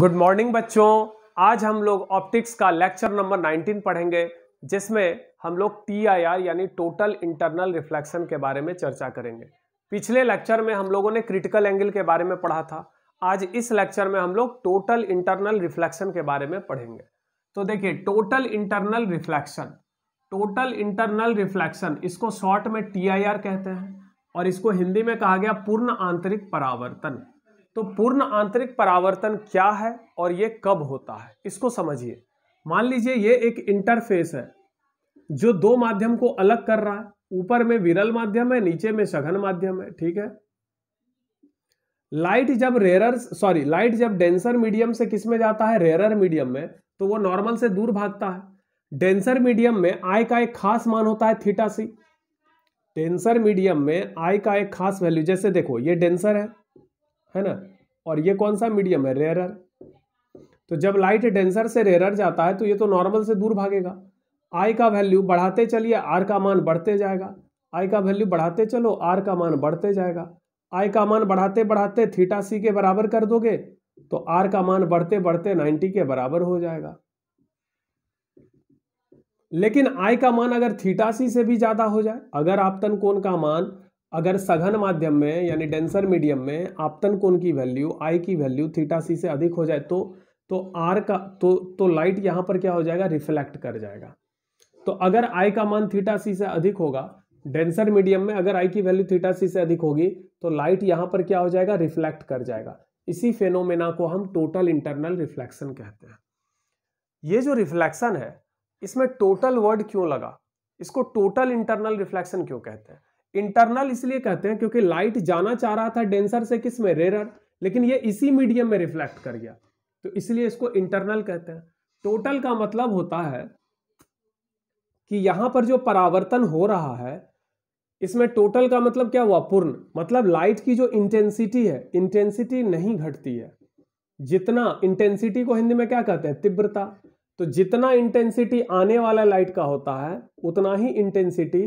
good morning बच्चों आज हम लोग ऑप्टिक्स का लेक्चर नंबर 19 पढ़ेंगे जिसमें हम लोग आर यानी टोटल इंटरनल रिफ्लेक्शन के बारे में चर्चा करेंगे पिछले लेक्चर में हम लोगों ने क्रिटिकल एंगल के बारे में पढ़ा था आज इस लेक्चर में हम लोग टोटल इंटरनल रिफ्लेक्शन के बारे में पढ़ेंगे तो देखिए total internal reflection total internal reflection इसको शॉर्ट में टी कहते हैं और इसको हिंदी में कहा गया पूर्ण आंतरिक परावर्तन तो पूर्ण आंतरिक परावर्तन क्या है और ये कब होता है इसको समझिए मान लीजिए ये एक इंटरफेस है जो दो माध्यम को अलग कर रहा है ऊपर में विरल माध्यम है नीचे में सघन माध्यम है ठीक है लाइट जब रेरर सॉरी लाइट जब डेंसर मीडियम से किस में जाता है रेरर मीडियम में तो वो नॉर्मल से दूर भागता है डेंसर मीडियम में आय का एक खास मान होता है थीटा सी डेंसर मीडियम में आय का एक खास वैल्यू जैसे देखो ये डेंसर है है ना और ये कौन सा मीडियम है रेयरर तो जब लाइट डेंसर से रेयरर जाता है तो ये तो नॉर्मल से दूर भागेगा आई का वैल्यू बढ़ाते चलिए आर का मान बढ़ते जाएगा आई का वैल्यू बढ़ाते चलो आर का मान बढ़ते जाएगा आई का मान बढ़ाते बढ़ाते थीटा सी के बराबर कर दोगे तो आर का मान बढ़ते बढ़ते नाइन्टी के बराबर हो जाएगा लेकिन आई का मान अगर थीटा सी से भी ज्यादा हो जाए अगर आपतन कोण का मान अगर सघन माध्यम में यानी डेंसर मीडियम में आपतन कोण की वैल्यू आई की वैल्यू थीटा सी से अधिक हो जाए तो तो आर का तो तो लाइट यहाँ पर क्या हो जाएगा रिफ्लेक्ट कर जाएगा तो अगर आई का मान थीटा सी से अधिक होगा डेंसर मीडियम में अगर आई की वैल्यू थीटा सी से अधिक होगी तो लाइट यहाँ पर क्या हो जाएगा रिफ्लेक्ट कर जाएगा इसी फेनोमेना को हम टोटल इंटरनल रिफ्लेक्शन कहते हैं ये जो रिफ्लेक्शन है इसमें टोटल वर्ड क्यों लगा इसको टोटल इंटरनल रिफ्लेक्शन क्यों कहते हैं इंटरनल इसलिए कहते हैं क्योंकि लाइट जाना चाह रहा था डेंसर से किस में रेरर लेकिन ये इसी मीडियम में रिफ्लेक्ट कर गया तो इसलिए इसको इंटरनल कहते हैं टोटल का मतलब होता है कि यहां पर जो परावर्तन हो रहा है इसमें टोटल का मतलब क्या हुआ पूर्ण मतलब लाइट की जो इंटेंसिटी है इंटेंसिटी नहीं घटती है जितना इंटेंसिटी को हिंदी में क्या कहते हैं तीव्रता तो जितना इंटेंसिटी आने वाला लाइट का होता है उतना ही इंटेंसिटी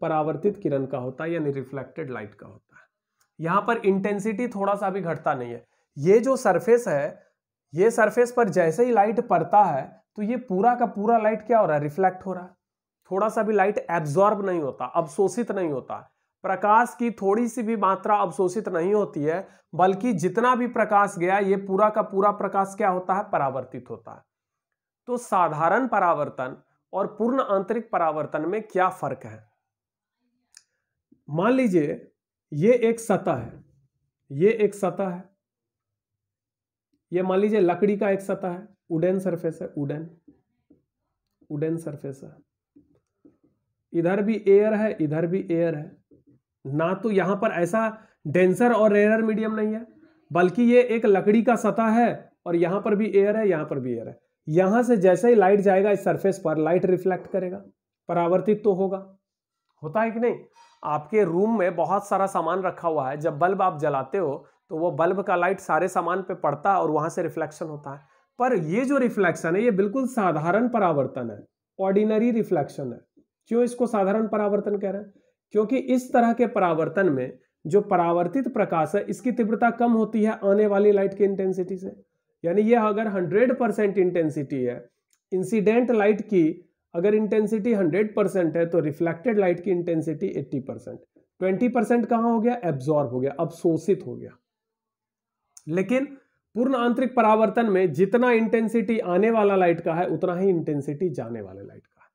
परावर्तित किरण का होता है यानी रिफ्लेक्टेड लाइट का होता है यहां पर इंटेंसिटी थोड़ा सा भी घटता नहीं है ये जो सरफेस है ये सरफेस पर जैसे ही लाइट पड़ता है तो ये पूरा का पूरा लाइट क्या हो रहा है रिफ्लेक्ट हो रहा है थोड़ा सा भी लाइट एब्जॉर्ब नहीं होता अवशोषित नहीं होता प्रकाश की थोड़ी सी भी मात्रा अवशोषित नहीं होती है बल्कि जितना भी प्रकाश गया ये पूरा का पूरा प्रकाश क्या होता है परावर्तित होता है तो साधारण परावर्तन और पूर्ण आंतरिक परावर्तन में क्या फर्क है मान लीजिए ये एक सतह है ये एक सतह है ये मान लीजिए लकड़ी का एक सतह है उडेन सरफेस है उडेन उडेन सरफेस है इधर भी एयर है इधर भी एयर है ना तो यहां पर ऐसा डेंसर और रेयर मीडियम नहीं है बल्कि ये एक लकड़ी का सतह है और यहां पर भी एयर है यहां पर भी एयर है यहां से जैसे ही लाइट जाएगा इस सरफेस पर लाइट रिफ्लेक्ट करेगा परावर्तित तो होगा होता है कि नहीं आपके रूम में बहुत सारा सामान रखा हुआ है जब बल्ब आप जलाते हो तो वो बल्ब का लाइट सारे सामान पे पड़ता है और वहाँ से रिफ्लेक्शन होता है पर ये जो रिफ्लेक्शन है ये बिल्कुल साधारण परावर्तन है ऑर्डिनरी रिफ्लेक्शन है क्यों इसको साधारण परावर्तन कह रहे हैं क्योंकि इस तरह के परावर्तन में जो परावर्तित प्रकाश है इसकी तीव्रता कम होती है आने वाली लाइट की इंटेंसिटी से यानी यह अगर 100 परसेंट इंटेंसिटी है इंसिडेंट लाइट की अगर इंटेंसिटी 100 परसेंट है तो रिफ्लेक्टेड लाइट की इंटेंसिटी 80 परसेंट ट्वेंटी परसेंट कहाँ हो गया एब्जॉर्ब हो गया अवशोषित हो गया लेकिन पूर्ण आंतरिक परावर्तन में जितना इंटेंसिटी आने वाला लाइट का है उतना ही इंटेंसिटी जाने वाले लाइट का है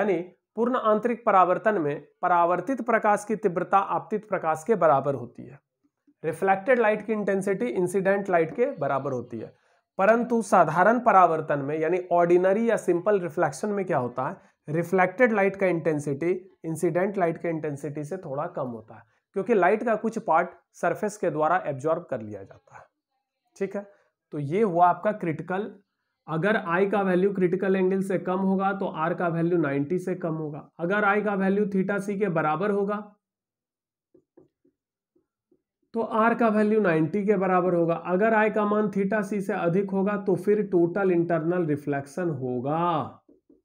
यानी पूर्ण आंतरिक परावर्तन में परावर्तित प्रकाश की तीव्रता आपतित प्रकाश के बराबर होती है रिफ्लेक्टेड लाइट की इंटेंसिटी इंसिडेंट लाइट के बराबर होती है परंतु साधारण परावर्तन में यानी ऑर्डिनरी या सिंपल रिफ्लेक्शन में क्या होता है रिफ्लेक्टेड लाइट का इंटेंसिटी इंसिडेंट लाइट के इंटेंसिटी से थोड़ा कम होता है क्योंकि लाइट का कुछ पार्ट सरफेस के द्वारा एब्जॉर्ब कर लिया जाता है ठीक है तो ये हुआ आपका क्रिटिकल अगर आई का वैल्यू क्रिटिकल एंगल से कम होगा तो आर का वैल्यू 90 से कम होगा अगर आई का वैल्यू थीटा सी के बराबर होगा तो आर का वैल्यू 90 के बराबर होगा अगर आई का मान थीटा सी से अधिक होगा तो फिर टोटल इंटरनल रिफ्लेक्शन होगा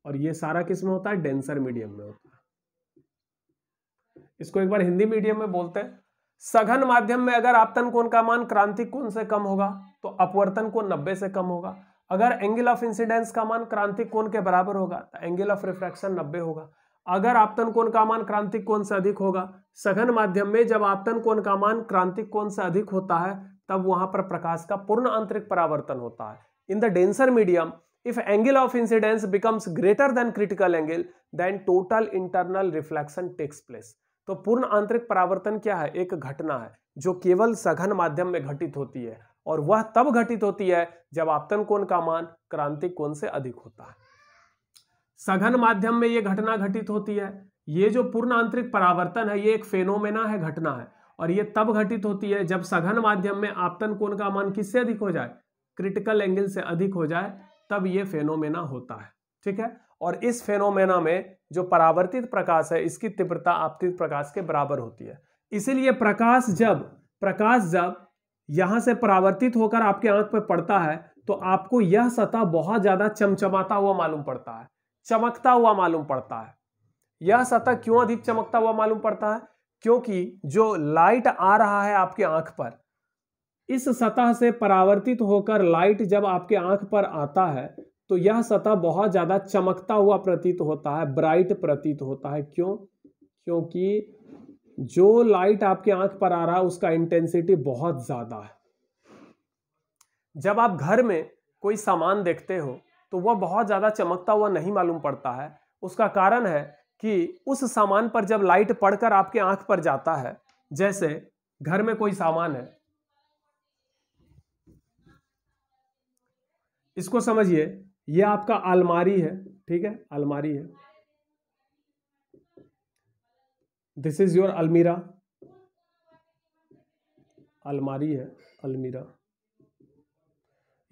और ये सारा किस में होता है डेंसर मीडियम में होता है इसको एक बार हिंदी मीडियम में बोलते हैं सघन माध्यम में अगर आपतन कोण का मान क्रांतिक कोण से कम होगा तो अपवर्तन कोण 90 से कम होगा अगर एंगल ऑफ इंसिडेंस का मान क्रांतिक कोण के बराबर होगा तो एंगल ऑफ रिफ्रैक्शन 90 होगा अगर आपतन कोण का मान क्रांतिक कोण से अधिक होगा सघन माध्यम में जब आपतन कोण का मान क्रांतिक कोण से अधिक होता है तब वहां पर प्रकाश का पूर्ण आंतरिक परावर्तन होता है in the denser medium if angle of incidence becomes greater than critical angle then total internal reflection takes place तो पूर्ण आंतरिक परावर्तन क्या है एक घटना है जो केवल सघन माध्यम में घटित होती है और वह तब घटित होती है जब आपतन कोण का मान क्रांतिक कोण से अधिक होता है सघन माध्यम में ये घटना घटित होती है ये जो पूर्ण आंतरिक परावर्तन है ये एक फेनोमेना है घटना है और ये तब घटित होती है जब सघन माध्यम में आपतन कोण का मान किससे अधिक हो जाए क्रिटिकल एंगल से अधिक हो जाए तब ये फेनोमेना होता है ठीक है और इस फेनोमेना में जो परावर्तित प्रकाश है इसकी तीव्रता आपतित प्रकाश के बराबर होती है इसीलिए प्रकाश जब प्रकाश जब यहां से परावर्तित होकर आपके आंख पर पड़ता है तो आपको यह सतह बहुत ज़्यादा चमचमाता हुआ मालूम पड़ता है चमकता हुआ मालूम पड़ता है यह सतह क्यों अधिक चमकता हुआ मालूम पड़ता है क्योंकि जो लाइट आ रहा है आपके आंख पर इस सतह से परावर्तित होकर लाइट जब आपके आंख पर आता है तो यह सतह बहुत ज़्यादा चमकता हुआ प्रतीत होता है ब्राइट प्रतीत होता है क्यों क्योंकि जो लाइट आपके आंख पर आ रहा है उसका इंटेंसिटी बहुत ज़्यादा है जब आप घर में कोई सामान देखते हो तो वह बहुत ज़्यादा चमकता हुआ नहीं मालूम पड़ता है उसका कारण है कि उस सामान पर जब लाइट पड़कर आपके आंख पर जाता है जैसे घर में कोई सामान है इसको समझिए यह आपका अलमारी है ठीक है अलमारी है दिस इज योर अलमीरा अलमारी है अलमीरा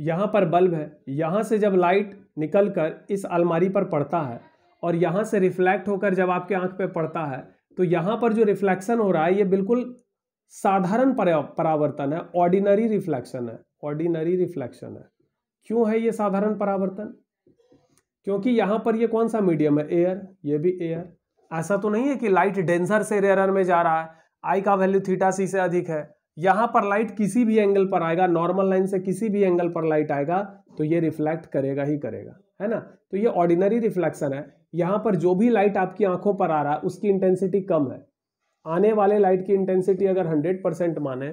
यहाँ पर बल्ब है यहाँ से जब लाइट निकल कर इस अलमारी पर पड़ता है और यहाँ से रिफ्लेक्ट होकर जब आपके आंख पे पड़ता है तो यहाँ पर जो रिफ्लेक्शन हो रहा है ये बिल्कुल साधारण परावर्तन है ऑर्डिनरी रिफ्लेक्शन है ऑर्डिनरी रिफ्लेक्शन है क्यों है ये साधारण परावर्तन क्योंकि यहाँ पर ये कौन सा मीडियम है एयर ये भी एयर ऐसा तो नहीं है कि लाइट डेंसर से रेयर में जा रहा है आई का वैल्यू थीटा सी से अधिक है यहां पर लाइट किसी भी एंगल पर आएगा नॉर्मल लाइन से किसी भी एंगल पर लाइट आएगा तो ये रिफ्लेक्ट करेगा ही करेगा है ना तो ये ऑर्डिनरी रिफ्लेक्शन है यहां पर जो भी लाइट आपकी आंखों पर आ रहा है उसकी इंटेंसिटी कम है आने वाले लाइट की इंटेंसिटी अगर हंड्रेड परसेंट माने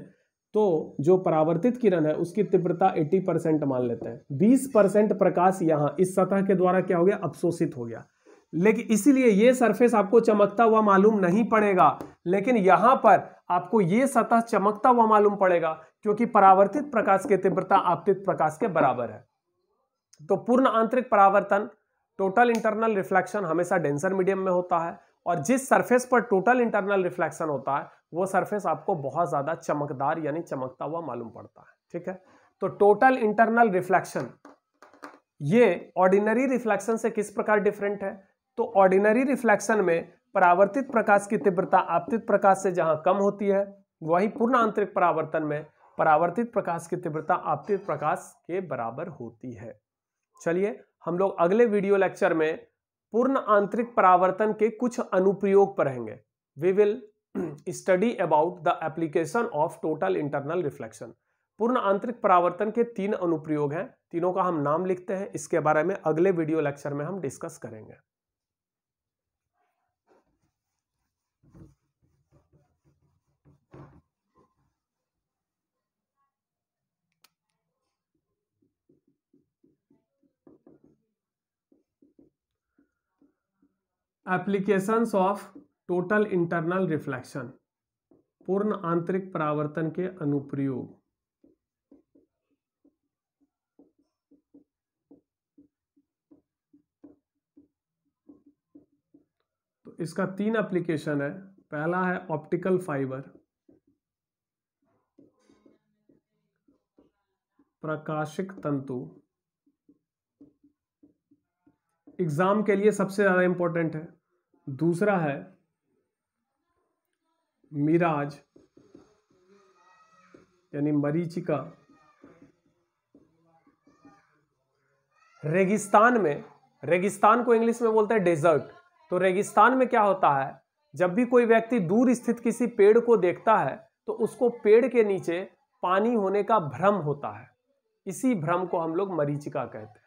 तो जो परावर्तित किरण है उसकी तीव्रता 80 परसेंट मान लेते हैं 20 परसेंट प्रकाश यहां इस सतह के द्वारा क्या हो गया अवशोषित हो गया लेकिन इसीलिए यह सरफेस आपको चमकता हुआ मालूम नहीं पड़ेगा लेकिन यहां पर आपको ये सतह चमकता हुआ मालूम पड़ेगा क्योंकि परावर्तित प्रकाश की तीव्रता आपतित प्रकाश के बराबर है तो पूर्ण आंतरिक परावर्तन टोटल इंटरनल रिफ्लेक्शन हमेशा डेंसर मीडियम में होता है और जिस सरफेस पर टोटल इंटरनल रिफ्लेक्शन होता है वो सरफेस आपको बहुत ज़्यादा चमकदार यानी चमकता हुआ मालूम पड़ता है ठीक है तो टोटल इंटरनल रिफ्लेक्शन ये ऑर्डिनरी रिफ्लेक्शन से किस प्रकार डिफरेंट है तो ऑर्डिनरी रिफ्लेक्शन में परावर्तित प्रकाश की तीव्रता आपतित प्रकाश से जहाँ कम होती है वही पूर्ण आंतरिक परावर्तन में परावर्तित प्रकाश की तीव्रता आपतित प्रकाश के बराबर होती है चलिए हम लोग अगले वीडियो लेक्चर में पूर्ण आंतरिक परावर्तन के कुछ अनुप्रयोग पढ़ेंगे we will study about the application of total internal reflection पूर्ण आंतरिक परावर्तन के तीन अनुप्रयोग हैं तीनों का हम नाम लिखते हैं इसके बारे में अगले वीडियो लेक्चर में हम डिस्कस करेंगे applications of total internal reflection पूर्ण आंतरिक परावर्तन के अनुप्रयोग तो इसका तीन एप्लीकेशन है पहला है ऑप्टिकल फाइबर प्रकाशिक तंतु एग्ज़ाम के लिए सबसे ज़्यादा इंपॉर्टेंट है दूसरा है मिराज यानी मरीचिका रेगिस्तान में रेगिस्तान को इंग्लिश में बोलते हैं डेजर्ट तो रेगिस्तान में क्या होता है जब भी कोई व्यक्ति दूर स्थित किसी पेड़ को देखता है तो उसको पेड़ के नीचे पानी होने का भ्रम होता है इसी भ्रम को हम लोग मरीचिका कहते हैं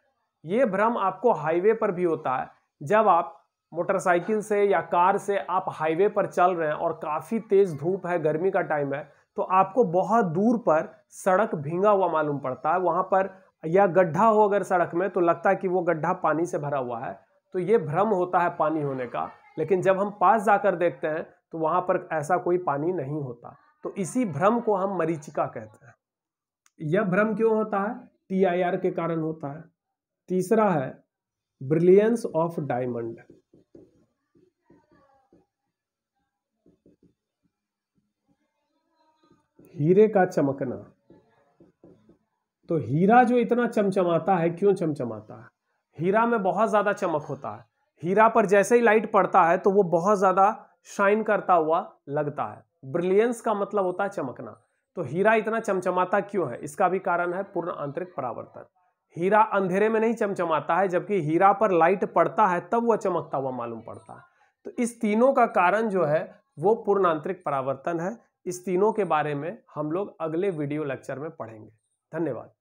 ये भ्रम आपको हाईवे पर भी होता है जब आप मोटरसाइकिल से या कार से आप हाईवे पर चल रहे हैं और काफ़ी तेज़ धूप है गर्मी का टाइम है तो आपको बहुत दूर पर सड़क भींगा हुआ मालूम पड़ता है वहाँ पर या गड्ढा हो अगर सड़क में तो लगता है कि वो गड्ढा पानी से भरा हुआ है तो ये भ्रम होता है पानी होने का लेकिन जब हम पास जाकर देखते हैं तो वहाँ पर ऐसा कोई पानी नहीं होता तो इसी भ्रम को हम मरीचिका कहते हैं यह भ्रम क्यों होता है टी के कारण होता है तीसरा है ब्रिलियंस ऑफ डायमंड हीरे का चमकना तो हीरा जो इतना चमचमाता है क्यों चमचमाता है हीरा में बहुत ज्यादा चमक होता है हीरा पर जैसे ही लाइट पड़ता है तो वो बहुत ज्यादा शाइन करता हुआ लगता है ब्रिलियंस का मतलब होता है चमकना तो हीरा इतना चमचमाता क्यों है इसका भी कारण है पूर्ण आंतरिक परावर्तन हीरा अंधेरे में नहीं चमचमाता है जबकि हीरा पर लाइट पड़ता है तब वह चमकता हुआ मालूम पड़ता है तो इस तीनों का कारण जो है वो पूर्ण आंतरिक परावर्तन है इस तीनों के बारे में हम लोग अगले वीडियो लेक्चर में पढ़ेंगे धन्यवाद